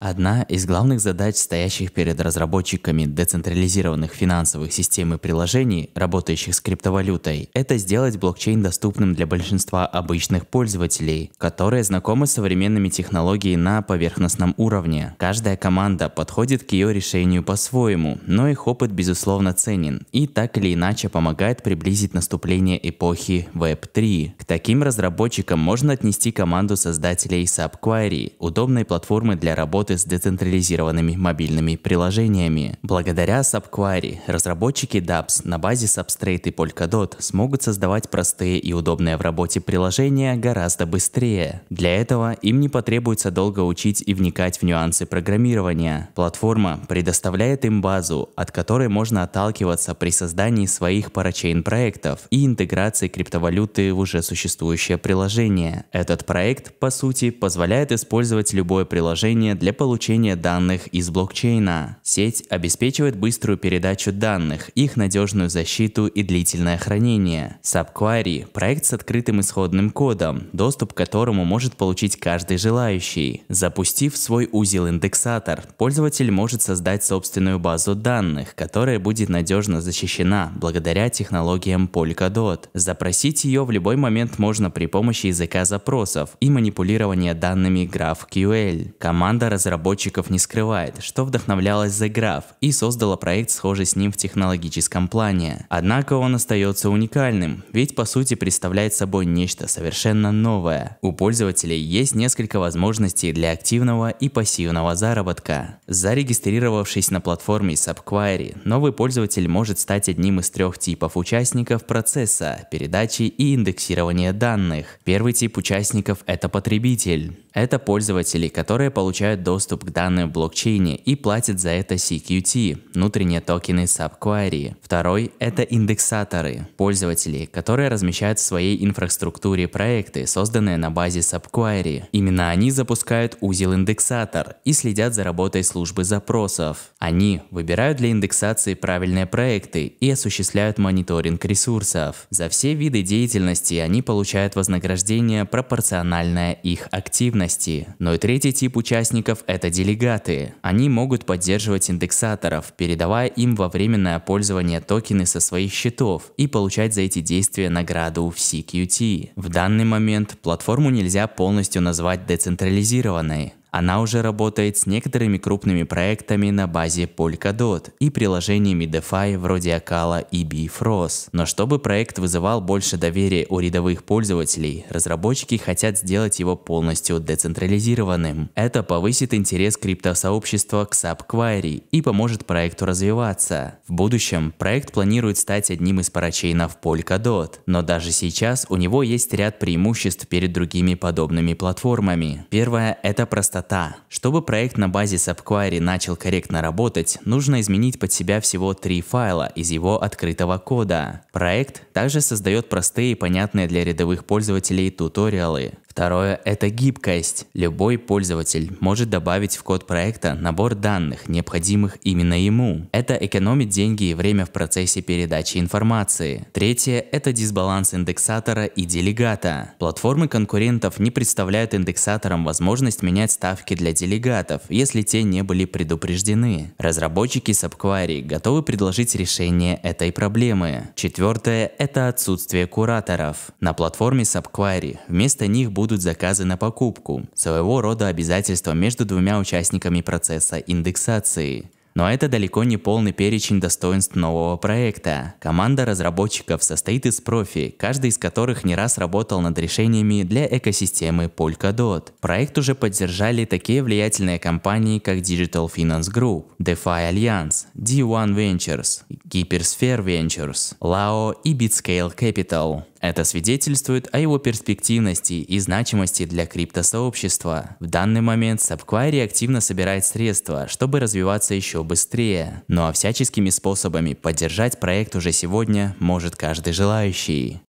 Одна из главных задач, стоящих перед разработчиками децентрализированных финансовых систем и приложений, работающих с криптовалютой, это сделать блокчейн доступным для большинства обычных пользователей, которые знакомы с современными технологиями на поверхностном уровне. Каждая команда подходит к ее решению по-своему, но их опыт безусловно ценен и так или иначе помогает приблизить наступление эпохи Web3. К таким разработчикам можно отнести команду создателей Subquery, удобной платформы для работы работы с децентрализированными мобильными приложениями. Благодаря Subquery разработчики DApps на базе Substrate и Polkadot смогут создавать простые и удобные в работе приложения гораздо быстрее. Для этого им не потребуется долго учить и вникать в нюансы программирования. Платформа предоставляет им базу, от которой можно отталкиваться при создании своих парачейн-проектов и интеграции криптовалюты в уже существующее приложение. Этот проект, по сути, позволяет использовать любое приложение для получения данных из блокчейна. Сеть обеспечивает быструю передачу данных, их надежную защиту и длительное хранение. Subquery – проект с открытым исходным кодом, доступ к которому может получить каждый желающий. Запустив свой узел-индексатор, пользователь может создать собственную базу данных, которая будет надежно защищена благодаря технологиям Polkadot. Запросить ее в любой момент можно при помощи языка запросов и манипулирования данными GraphQL. Команда разработчиков разработчиков не скрывает, что вдохновлялась The Graph и создала проект, схожий с ним в технологическом плане. Однако он остается уникальным, ведь по сути представляет собой нечто совершенно новое. У пользователей есть несколько возможностей для активного и пассивного заработка. Зарегистрировавшись на платформе Subquery, новый пользователь может стать одним из трех типов участников процесса передачи и индексирования данных. Первый тип участников – это потребитель. Это пользователи, которые получают доступ доступ к данным блокчейне и платит за это CQT, внутренние токены сабкварии. Второй – это индексаторы, пользователи, которые размещают в своей инфраструктуре проекты, созданные на базе сабкварии. Именно они запускают узел-индексатор и следят за работой службы запросов. Они выбирают для индексации правильные проекты и осуществляют мониторинг ресурсов. За все виды деятельности они получают вознаграждение пропорциональное их активности. Но и третий тип участников это делегаты. Они могут поддерживать индексаторов, передавая им во временное пользование токены со своих счетов и получать за эти действия награду в CQT. В данный момент платформу нельзя полностью назвать децентрализированной, она уже работает с некоторыми крупными проектами на базе Polkadot и приложениями DeFi вроде Акала и Bifrost. Но чтобы проект вызывал больше доверия у рядовых пользователей, разработчики хотят сделать его полностью децентрализированным. Это повысит интерес криптосообщества к Subquery и поможет проекту развиваться. В будущем проект планирует стать одним из парачейнов Polkadot, но даже сейчас у него есть ряд преимуществ перед другими подобными платформами. Первое – это простота простота. Чтобы проект на базе Subquery начал корректно работать, нужно изменить под себя всего три файла из его открытого кода. Проект также создает простые и понятные для рядовых пользователей туториалы. Второе – это гибкость. Любой пользователь может добавить в код проекта набор данных, необходимых именно ему. Это экономит деньги и время в процессе передачи информации. Третье – это дисбаланс индексатора и делегата. Платформы конкурентов не представляют индексаторам возможность менять ставки для делегатов, если те не были предупреждены. Разработчики Subquery готовы предложить решение этой проблемы. Четвертое – это отсутствие кураторов. На платформе Subquery вместо них будут будут заказы на покупку, своего рода обязательства между двумя участниками процесса индексации. Но это далеко не полный перечень достоинств нового проекта. Команда разработчиков состоит из профи, каждый из которых не раз работал над решениями для экосистемы Polkadot. Проект уже поддержали такие влиятельные компании, как Digital Finance Group, DeFi Alliance, D1 Ventures, Hypersphere Ventures, Lao и Bitscale Capital. Это свидетельствует о его перспективности и значимости для криптосообщества. В данный момент Subquarry активно собирает средства, чтобы развиваться еще быстрее. Ну а всяческими способами поддержать проект уже сегодня может каждый желающий.